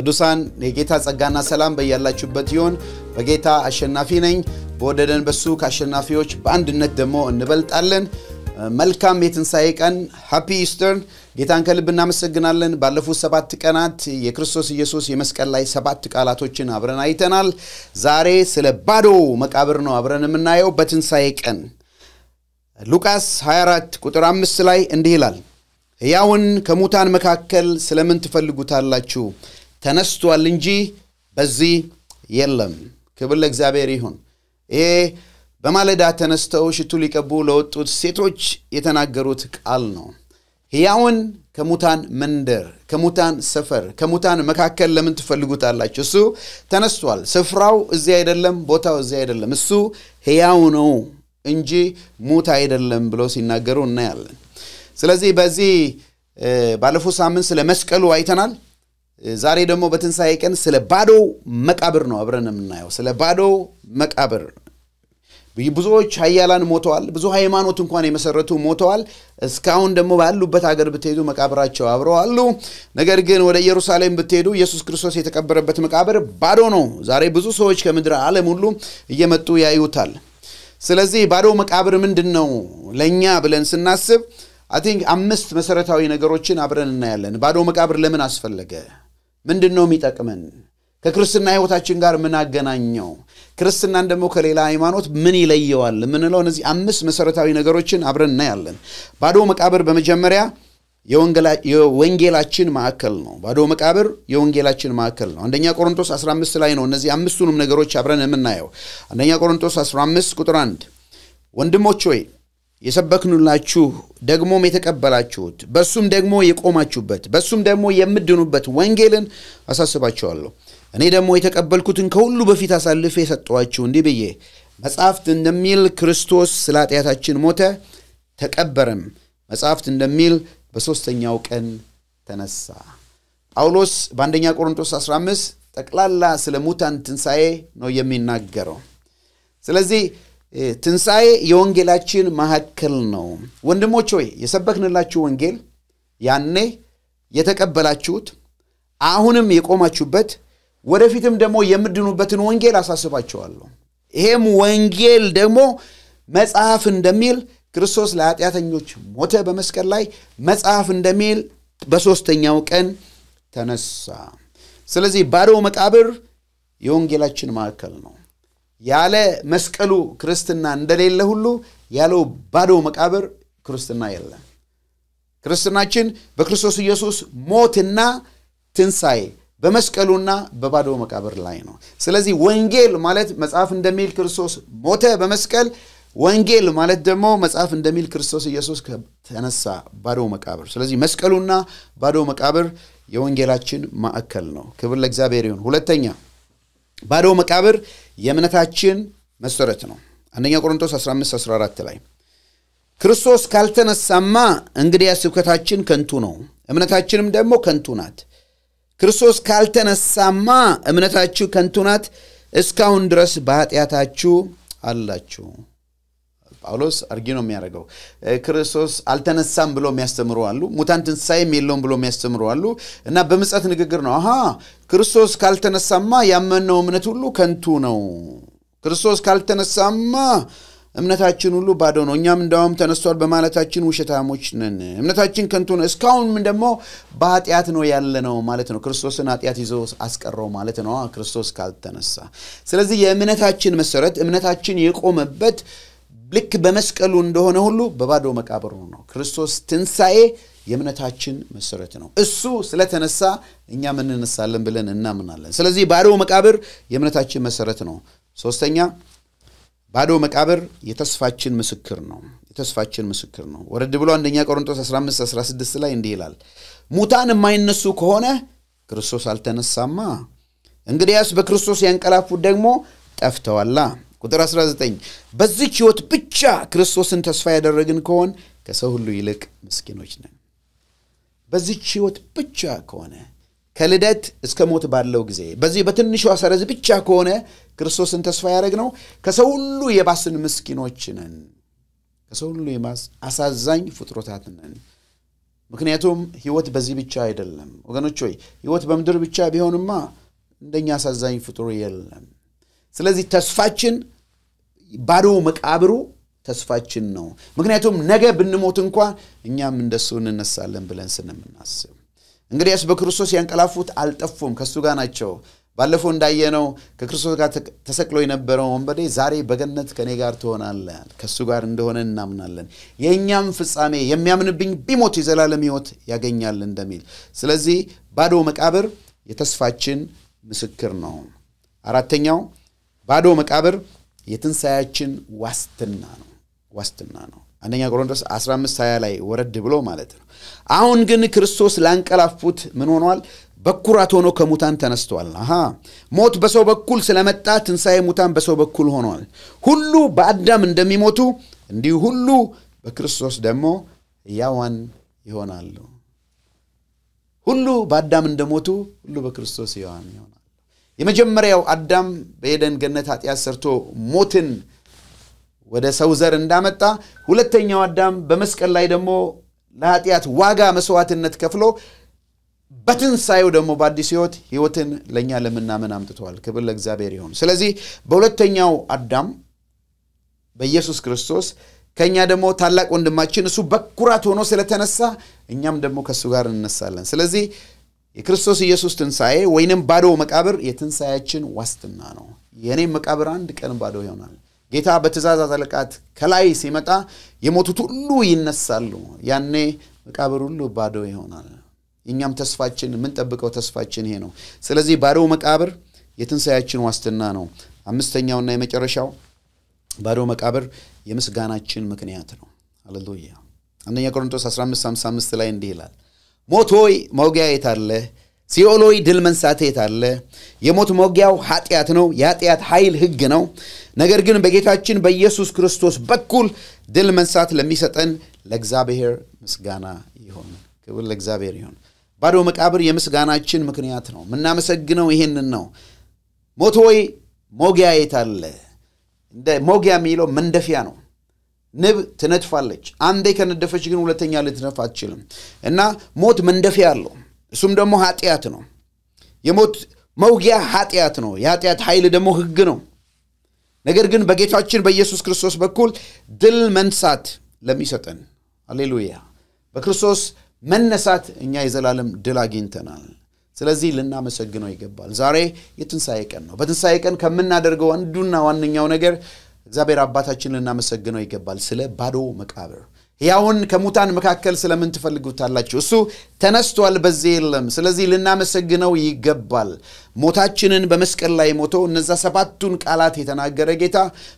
ቅዱሳን የጌታ ጸጋና ሰላም በያላችሁበት ይሆን። በጌታ አሸናፊ ነኝ። በወደደን በሱ ከአሸናፊዎች በአንድነት ደግሞ እንበልጣለን። መልካም የትንሣኤ ቀን ሃፒ ኢስተርን። ጌታን ከልብ እናመሰግናለን። ባለፉት ሰባት ቀናት የክርስቶስ ኢየሱስ የመስቀል ላይ ሰባት ቃላቶችን አብረን አይተናል። ዛሬ ስለ ባዶ መቃብር ነው አብረን የምናየው በትንሣኤ ቀን። ሉቃስ 24 ቁጥር 5 ላይ እንዲህ ይላል፣ ያውን ከሙታን መካከል ስለምን ትፈልጉታላችሁ? ተነስቷል እንጂ በዚህ የለም። ክብር ለእግዚአብሔር ይሁን። ይሄ በማለዳ ተነስተው ሽቱ ሊቀቡ ለወጡት ሴቶች የተናገሩት ቃል ነው። ሕያውን ከሙታን መንደር፣ ከሙታን ሰፈር፣ ከሙታን መካከል ለምን ትፈልጉታላችሁ? እሱ ተነስቷል። ስፍራው እዚህ አይደለም፣ ቦታው እዚህ አይደለም። እሱ ሕያው ነው እንጂ ሙት አይደለም ብለው ሲናገሩ እናያለን። ስለዚህ በዚህ ባለፈው ሳምንት ስለ መስቀሉ አይተናል። ዛሬ ደግሞ በትንሣኤ ቀን ስለ ባዶ መቃብር ነው አብረን የምናየው። ስለ ባዶ መቃብር ብዙዎች ሀያላን ሞተዋል። ብዙ ሃይማኖት እንኳን የመሰረቱ ሞተዋል። እስካሁን ደግሞ ባሉበት ሀገር ብትሄዱ መቃብራቸው አብረው አሉ። ነገር ግን ወደ ኢየሩሳሌም ብትሄዱ ኢየሱስ ክርስቶስ የተቀበረበት መቃብር ባዶ ነው። ዛሬ ብዙ ሰዎች ከምድረ ዓለም ሁሉ እየመጡ ያዩታል። ስለዚህ ባዶ መቃብር ምንድን ነው ለእኛ ብለን ስናስብ አይ ቲንክ አምስት መሰረታዊ ነገሮችን አብረን እናያለን። ባዶ መቃብር ለምን አስፈለገ? ምንድን ነው የሚጠቅመን? ከክርስትና ህይወታችን ጋር ምን አገናኘው? ክርስትናን ደግሞ ከሌላ ሃይማኖት ምን ይለየዋል? የምንለው እነዚህ አምስት መሰረታዊ ነገሮችን አብረን እናያለን። ባዶ መቃብር በመጀመሪያ የወንጌላችን ማዕከል ነው። ባዶ መቃብር የወንጌላችን ማዕከል ነው። አንደኛ ቆሮንቶስ 15 ላይ ነው እነዚህ አምስቱንም ነገሮች አብረን የምናየው። አንደኛ ቆሮንቶስ 15 ቁጥር 1 ወንድሞች ሆይ የሰበክኑላችሁ ደግሞም የተቀበላችሁት በሱም ደግሞ የቆማችሁበት በሱም ደግሞ የምድኑበት ወንጌልን አሳስባችኋለሁ። እኔ ደግሞ የተቀበልኩትን ከሁሉ በፊት አሳልፌ የሰጠኋችሁ እንዲህ ብዬ መጽሐፍት እንደሚል ክርስቶስ ስለ ኃጢአታችን ሞተ፣ ተቀበረም። መጽሐፍት እንደሚል በሦስተኛው ቀን ተነሳ። ጳውሎስ በአንደኛ ቆሮንቶስ 15 ጠቅላላ ስለ ሙታን ትንሣኤ ነው የሚናገረው። ስለዚህ ትንሣኤ የወንጌላችን ማዕከል ነው። ወንድሞች ሆይ የሰበክንላችሁ ወንጌል ያኔ የተቀበላችሁት አሁንም የቆማችሁበት ወደፊትም ደግሞ የምድኑበትን ወንጌል አሳስባችኋለሁ። ይሄም ወንጌል ደግሞ መጽሐፍ እንደሚል ክርስቶስ ለኃጢአተኞች ሞተ በመስቀል ላይ፣ መጽሐፍ እንደሚል በሦስተኛው ቀን ተነሳ። ስለዚህ ባዶ መቃብር የወንጌላችን ማዕከል ነው። ያለ መስቀሉ ክርስትና እንደሌለ ሁሉ ያለው ባዶ መቃብር ክርስትና የለም። ክርስትናችን በክርስቶስ ኢየሱስ ሞትና ትንሣኤ በመስቀሉና በባዶ መቃብር ላይ ነው። ስለዚህ ወንጌል ማለት መጽሐፍ እንደሚል ክርስቶስ ሞተ በመስቀል፣ ወንጌል ማለት ደግሞ መጽሐፍ እንደሚል ክርስቶስ ኢየሱስ ተነሳ ባዶ መቃብር። ስለዚህ መስቀሉና ባዶ መቃብር የወንጌላችን ማዕከል ነው። ክብር ለእግዚአብሔር ይሁን። ሁለተኛ ባዶ መቃብር የእምነታችን መሰረት ነው። አንደኛ ቆሮንቶስ 15 14 ላይ ክርስቶስ ካልተነሳማ እንግዲያ ስብከታችን ከንቱ ነው፣ እምነታችንም ደግሞ ከንቱ ናት። ክርስቶስ ካልተነሳማ እምነታችሁ ከንቱ ናት፣ እስካሁን ድረስ በኃጢአታችሁ አላችሁ። ጳውሎስ አርጊ ነው የሚያደርገው። ክርስቶስ አልተነሳም ብሎ የሚያስተምሩ አሉ። ሙታን ትንሣኤም የለውም ብሎ የሚያስተምሩ አሉ። እና በምጸት ንግግር ነው። አሀ ክርስቶስ ካልተነሳማ ያመነው እምነት ሁሉ ከንቱ ነው። ክርስቶስ ካልተነሳማ እምነታችን ሁሉ ባዶ ነው። እኛም እንዳውም ተነሷል በማለታችን ውሸታሞች ነን። እምነታችን ከንቱ ነው። እስካሁንም ደግሞ በኃጢአት ነው ያለ ነው ማለት ነው። ክርስቶስን ኃጢአት ይዞ አስቀረው ማለት ነው ክርስቶስ ካልተነሳ። ስለዚህ የእምነታችን መሰረት እምነታችን የቆመበት ልክ በመስቀሉ እንደሆነ ሁሉ በባዶ መቃብሩ ነው። ክርስቶስ ትንሣኤ የእምነታችን መሰረት ነው። እሱ ስለተነሳ እኛም እንነሳለን ብለን እናምናለን። ስለዚህ ባዶ መቃብር የእምነታችን መሰረት ነው። ሶስተኛ ባዶ መቃብር የተስፋችን ምስክር ነው። የተስፋችን ምስክር ነው። ወረድ ብሎ አንደኛ ቆሮንቶስ 15 16 ላይ እንዲህ ይላል፣ ሙታን የማይነሱ ከሆነ ክርስቶስ አልተነሳማ። እንግዲያስ በክርስቶስ ያንቀላፉት ደግሞ ጠፍተዋላ። ቁጥር 19 በዚች ህይወት ብቻ ክርስቶስን ተስፋ ያደረግን ከሆን ከሰው ሁሉ ይልቅ ምስኪኖች ነን። በዚች ህይወት ብቻ ከሆነ ከልደት እስከ ሞት ባለው ጊዜ በዚህ በትንሿ ሰረዝ ብቻ ከሆነ ክርስቶስን ተስፋ ነው ከሰው ሁሉ የባስን ምስኪኖች ነን። ከሰው ሁሉ የባስ አሳዛኝ ፍጥሮታት ነን። ምክንያቱም ህይወት በዚህ ብቻ አይደለም። ወገኖች ሆይ ህይወት በምድር ብቻ ቢሆንማ እንደኛ አሳዛኝ ፍጡር የለም። ስለዚህ ተስፋችን ባዶ መቃብሩ ተስፋችን ነው። ምክንያቱም ነገ ብንሞት እንኳ እኛም እንደሱ እንነሳለን ብለን ስንምናስብ እንግዲያስ በክርስቶስ ያንቀላፉት አልጠፉም፣ ከእሱ ጋር ናቸው። ባለፈው እንዳየነው ከክርስቶስ ጋር ተሰቅሎ የነበረው ወንበዴ ዛሬ በገነት ከእኔ ጋር ትሆናለ፣ ከእሱ ጋር እንደሆነ እናምናለን። የእኛም ፍጻሜ የሚያምንብኝ ቢሞት የዘላለም ህይወት ያገኛል እንደሚል። ስለዚህ ባዶ መቃብር የተስፋችን ምስክር ነው። አራተኛው ባዶ መቃብር የትንሣያችን ዋስትና ነው ዋስትና ነው። አንደኛ ቆሮንቶስ 15 20 ላይ ወረድ ብሎ ማለት ነው። አሁን ግን ክርስቶስ ላንቀላፉት ምን ሆኗል? በኩራት ሆኖ ከሙታን ተነስተዋል። አሃ ሞት በሰው በኩል ስለመጣ ትንሣኤ ሙታን በሰው በኩል ሆኗል። ሁሉ በአዳም እንደሚሞቱ እንዲሁ ሁሉ በክርስቶስ ደግሞ ያዋን ይሆናሉ። ሁሉ በአዳም እንደሞቱ ሁሉ በክርስቶስ ሕያዋን ይሆናል። የመጀመሪያው አዳም በኤደን ገነት ኃጢአት ሰርቶ ሞትን ወደ ሰው ዘር እንዳመጣ፣ ሁለተኛው አዳም በመስቀል ላይ ደግሞ ለኃጢአት ዋጋ መስዋዕትነት ከፍሎ በትንሣኤው ደግሞ በአዲስ ህይወት ህይወትን ለእኛ ለምናምን አምጥተዋል። ክብር ለእግዚአብሔር ይሁን። ስለዚህ በሁለተኛው አዳም በኢየሱስ ክርስቶስ ከእኛ ደግሞ ታላቅ ወንድማችን እሱ በኩራት ሆኖ ስለተነሳ እኛም ደግሞ ከእሱ ጋር እንነሳለን። ስለዚህ የክርስቶስ ኢየሱስ ትንሣኤ ወይንም ባዶ መቃብር የትንሣኤያችን ዋስትና ነው። የእኔ መቃብር አንድ ቀን ባዶ ይሆናል። ጌታ በትእዛዝ አለቃት ከላይ ሲመጣ የሞቱት ሁሉ ይነሳሉ። ያኔ መቃብር ሁሉ ባዶ ይሆናል። እኛም ተስፋችን የምንጠብቀው ተስፋችን ይሄ ነው። ስለዚህ ባዶ መቃብር የትንሣኤያችን ዋስትና ነው። አምስተኛውና የመጨረሻው ባዶ መቃብር የምስጋናችን ምክንያት ነው። አሌሉያ። አንደኛ ቆሮንቶስ 15 55 ላይ እንዲህ ይላል ሞት ሆይ መውጊያ የት አለ? ሲኦል ሆይ ድል መንሳት የት አለ? የሞት መውጊያው ኃጢአት ነው። የኃጢአት ኃይል ህግ ነው። ነገር ግን በጌታችን በኢየሱስ ክርስቶስ በኩል ድል መንሳት ለሚሰጠን ለእግዚአብሔር ምስጋና ይሆን። ክብር ለእግዚአብሔር ይሆን። ባዶ መቃብር የምስጋናችን ምክንያት ነው። የምናመሰግነው ይሄንን ነው። ሞት ሆይ ሞጊያ የት አለ? ሞጊያ የሚለው መንደፊያ ነው። ንብ ትነድፋለች። አንዴ ከነደፈች ግን ሁለተኛ ልትነፍ አትችልም እና ሞት መንደፊያ አለው። እሱም ደግሞ ኃጢአት ነው። የሞት መውጊያ ኃጢአት ነው። የኃጢአት ኃይል ደግሞ ህግ ነው። ነገር ግን በጌታችን በኢየሱስ ክርስቶስ በኩል ድል መንሳት ለሚሰጠን አሌሉያ፣ በክርስቶስ መነሳት እኛ የዘላለም ድል አግኝተናል። ስለዚህ ልናመሰግነው ይገባል። ዛሬ የትንሣኤ ቀን ነው። በትንሣኤ ቀን ከምናደርገው አንዱና ዋነኛው ነገር እግዚአብሔር አባታችን ልናመሰግነው ይገባል ስለ ባዶ መቃብር ሕያውን ከሙታን መካከል ስለምን ትፈልጉታላችሁ? እሱ ተነስቷል፣ በዚህ የለም። ስለዚህ ልናመሰግነው ይገባል። ሞታችንን በመስቀል ላይ ሞቶ እነዛ ሰባቱን ቃላት የተናገረ ጌታ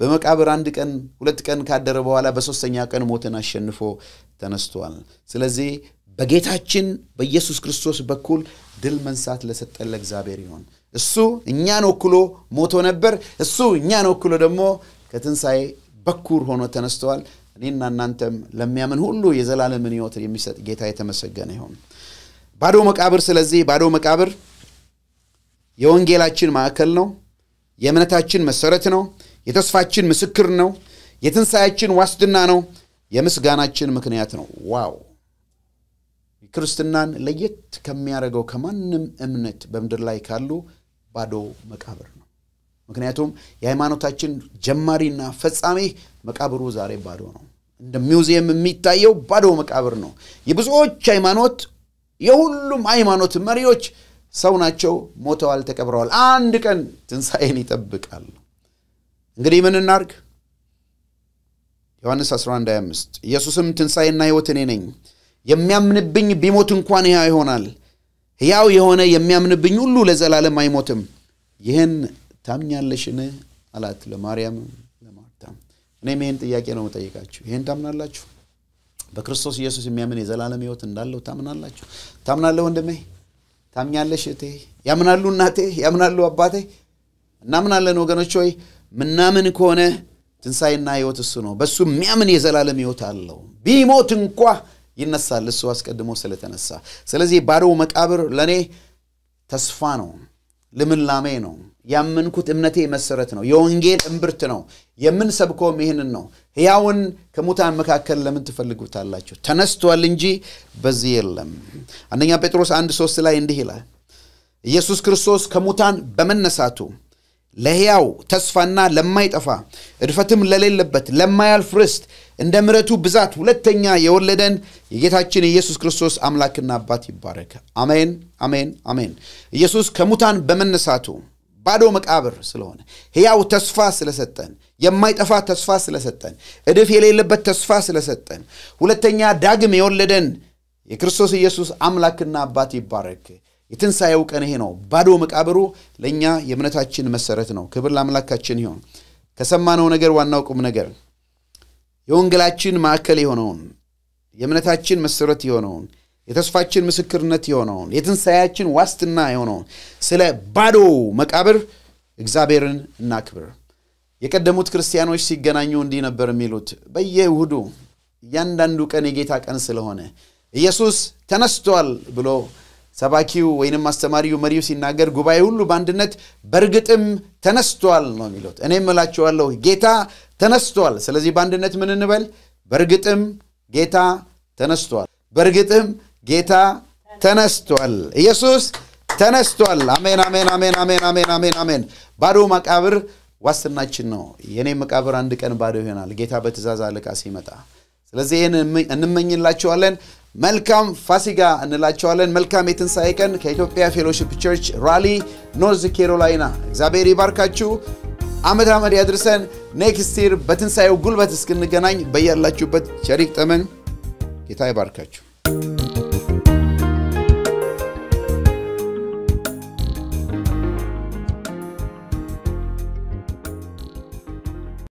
በመቃብር አንድ ቀን ሁለት ቀን ካደረ በኋላ በሶስተኛ ቀን ሞትን አሸንፎ ተነስቷል። ስለዚህ በጌታችን በኢየሱስ ክርስቶስ በኩል ድል መንሳት ለሰጠን ለእግዚአብሔር ይሆን። እሱ እኛን ወክሎ ሞቶ ነበር። እሱ እኛን ወክሎ ደግሞ ከትንሣኤ በኩር ሆኖ ተነስተዋል። እኔና እናንተም ለሚያምን ሁሉ የዘላለምን ሕይወት የሚሰጥ ጌታ የተመሰገነ ይሆን። ባዶ መቃብር፣ ስለዚህ ባዶ መቃብር የወንጌላችን ማዕከል ነው፣ የእምነታችን መሰረት ነው፣ የተስፋችን ምስክር ነው፣ የትንሣያችን ዋስትና ነው፣ የምስጋናችን ምክንያት ነው። ዋው! ክርስትናን ለየት ከሚያደርገው ከማንም እምነት በምድር ላይ ካሉ ባዶ መቃብር ነው። ምክንያቱም የሃይማኖታችን ጀማሪና ፈጻሜ መቃብሩ ዛሬ ባዶ ነው። እንደ ሚውዚየም የሚታየው ባዶ መቃብር ነው። የብዙዎች ሃይማኖት የሁሉም ሃይማኖት መሪዎች ሰው ናቸው፣ ሞተዋል፣ ተቀብረዋል። አንድ ቀን ትንሣኤን ይጠብቃል። እንግዲህ ምን እናርግ? ዮሐንስ 1125 ኢየሱስም ትንሣኤና ሕይወት እኔ ነኝ፣ የሚያምንብኝ ቢሞት እንኳን ያ ይሆናል፣ ሕያው የሆነ የሚያምንብኝ ሁሉ ለዘላለም አይሞትም። ይህን ታምኛለሽን አላት ለማርያም ለማርታም። እኔም ይህን ጥያቄ ነው መጠይቃችሁ፣ ይህን ታምናላችሁ? በክርስቶስ ኢየሱስ የሚያምን የዘላለም ህይወት እንዳለው ታምናላችሁ? ታምናለህ ወንድሜ? ታምኛለሽ እህቴ? ያምናሉ እናቴ? ያምናሉ አባቴ? እናምናለን ወገኖች ሆይ፣ ምናምን ከሆነ ትንሣኤና ህይወት እሱ ነው። በእሱ የሚያምን የዘላለም ህይወት አለው። ቢሞት እንኳ ይነሳል፣ እሱ አስቀድሞ ስለተነሳ። ስለዚህ ባዶው መቃብር ለእኔ ተስፋ ነው። ልምላሜ ነው። ያመንኩት እምነቴ መሰረት ነው። የወንጌል እምብርት ነው። የምንሰብከውም ይህንን ነው። ሕያውን ከሙታን መካከል ለምን ትፈልጉታላችሁ? ተነስቷል እንጂ በዚህ የለም። አንደኛ ጴጥሮስ አንድ ሶስት ላይ እንዲህ ይላል ኢየሱስ ክርስቶስ ከሙታን በመነሳቱ ለሕያው ተስፋና ለማይጠፋ እድፈትም ለሌለበት ለማያልፍ ርስት እንደ ምረቱ ብዛት ሁለተኛ የወለደን የጌታችን ኢየሱስ ክርስቶስ አምላክና አባት ይባረክ። አሜን፣ አሜን፣ አሜን። ኢየሱስ ከሙታን በመነሳቱ ባዶ መቃብር ስለሆነ ሕያው ተስፋ ስለሰጠን የማይጠፋ ተስፋ ስለሰጠን እድፍ የሌለበት ተስፋ ስለሰጠን ሁለተኛ ዳግም የወለደን የክርስቶስ ኢየሱስ አምላክና አባት ይባረክ። የትንሣኤው ቀን ይሄ ነው። ባዶ መቃብሩ ለእኛ የእምነታችን መሰረት ነው። ክብር ለአምላካችን ይሆን። ከሰማነው ነገር ዋናው ቁም ነገር የወንጌላችን ማዕከል የሆነውን የእምነታችን መሰረት የሆነውን የተስፋችን ምስክርነት የሆነውን የትንሣኤያችን ዋስትና የሆነውን ስለ ባዶ መቃብር እግዚአብሔርን እናክብር። የቀደሙት ክርስቲያኖች ሲገናኙ እንዲህ ነበር የሚሉት በየእሁዱ እያንዳንዱ ቀን የጌታ ቀን ስለሆነ ኢየሱስ ተነስቷል ብሎ ሰባኪው ወይንም አስተማሪው መሪው ሲናገር ጉባኤ ሁሉ በአንድነት በእርግጥም ተነስቷል ነው የሚሉት። እኔም እላችኋለሁ ጌታ ተነስቷል። ስለዚህ በአንድነት ምን እንበል? በእርግጥም ጌታ ተነስቷል። በእርግጥም ጌታ ተነስቷል። ኢየሱስ ተነስቷል። አሜን፣ አሜን፣ አሜን፣ አሜን፣ አሜን፣ አሜን፣ አሜን። ባዶ መቃብር ዋስትናችን ነው። የኔ መቃብር አንድ ቀን ባዶ ይሆናል ጌታ በትእዛዝ አለቃ ሲመጣ። ስለዚህ ይህን እንመኝላችኋለን። መልካም ፋሲጋ እንላቸዋለን። መልካም የትንሣኤ ቀን ከኢትዮጵያ ፌሎሺፕ ቸርች ራሊ ኖርዝ ኬሮላይና። እግዚአብሔር ይባርካችሁ። አመድ አመድ ያድርሰን። ኔክስቲር በትንሣኤው ጉልበት እስክንገናኝ በያላችሁበት ቸሪክ ጠመን ጌታ ይባርካችሁ።